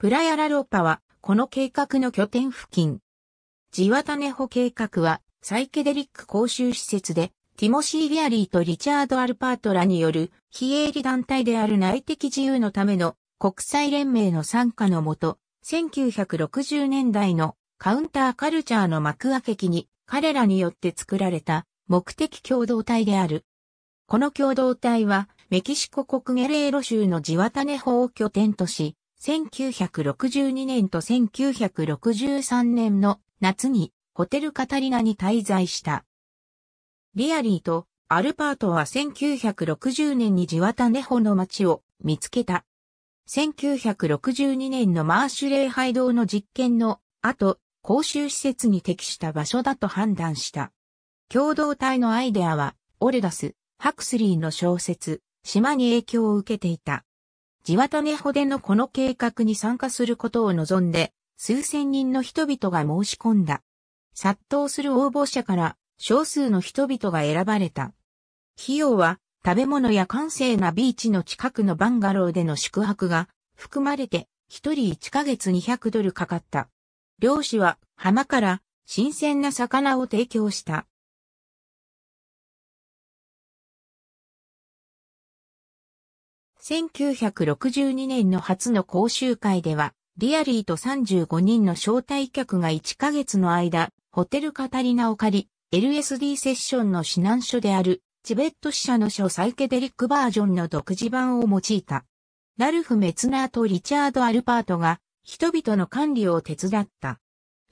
プラヤラロッパは、この計画の拠点付近。ジワタネホ計画は、サイケデリック公衆施設で、ティモシー・リアリーとリチャード・アルパートらによる、非営利団体である内的自由のための国際連盟の参加のもと、1960年代のカウンターカルチャーの幕開け期に彼らによって作られた目的共同体である。この共同体はメキシコ国ゲレーロ州のジワタネホを拠点とし、1962年と1963年の夏にホテルカタリナに滞在した。リアリーとアルパートは1960年に地綿ネホの町を見つけた。1962年のマーシュレイ廃道の実験の後、公衆施設に適した場所だと判断した。共同体のアイデアは、オレダス、ハクスリーの小説、島に影響を受けていた。ワ渡ネほでのこの計画に参加することを望んで、数千人の人々が申し込んだ。殺到する応募者から少数の人々が選ばれた。費用は食べ物や閑静なビーチの近くのバンガローでの宿泊が含まれて一人1ヶ月200ドルかかった。漁師は浜から新鮮な魚を提供した。1962年の初の講習会では、リアリーと35人の招待客が1ヶ月の間、ホテルカタリナを借り、LSD セッションの指南書である、チベット支者の書サイケデリックバージョンの独自版を用いた。ラルフ・メツナーとリチャード・アルパートが人々の管理を手伝った。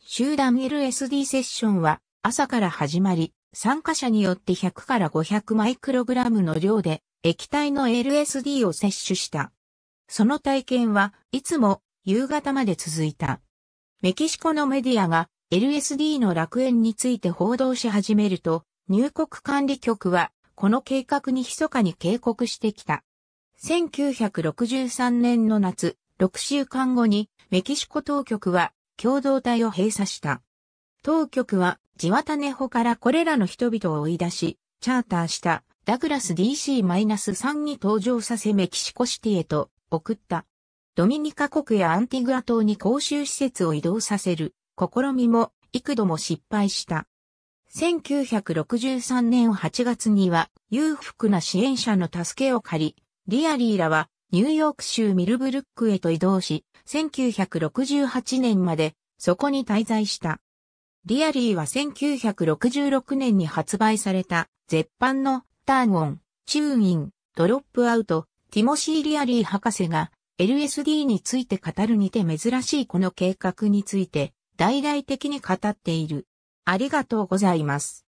集団 LSD セッションは朝から始まり、参加者によって100から500マイクログラムの量で液体の LSD を摂取した。その体験はいつも夕方まで続いた。メキシコのメディアが LSD の楽園について報道し始めると、入国管理局はこの計画に密かに警告してきた。1963年の夏、6週間後にメキシコ当局は共同体を閉鎖した。当局は地渡ネホからこれらの人々を追い出し、チャーターしたダグラス DC-3 に登場させメキシコシティへと送った。ドミニカ国やアンティグア島に公衆施設を移動させる試みも幾度も失敗した。1963年8月には裕福な支援者の助けを借り、リアリーらはニューヨーク州ミルブルックへと移動し、1968年までそこに滞在した。リアリーは1966年に発売された絶版のターゴン、チューイン、ドロップアウト、ティモシー・リアリー博士が LSD について語るにて珍しいこの計画について大々的に語っている。ありがとうございます。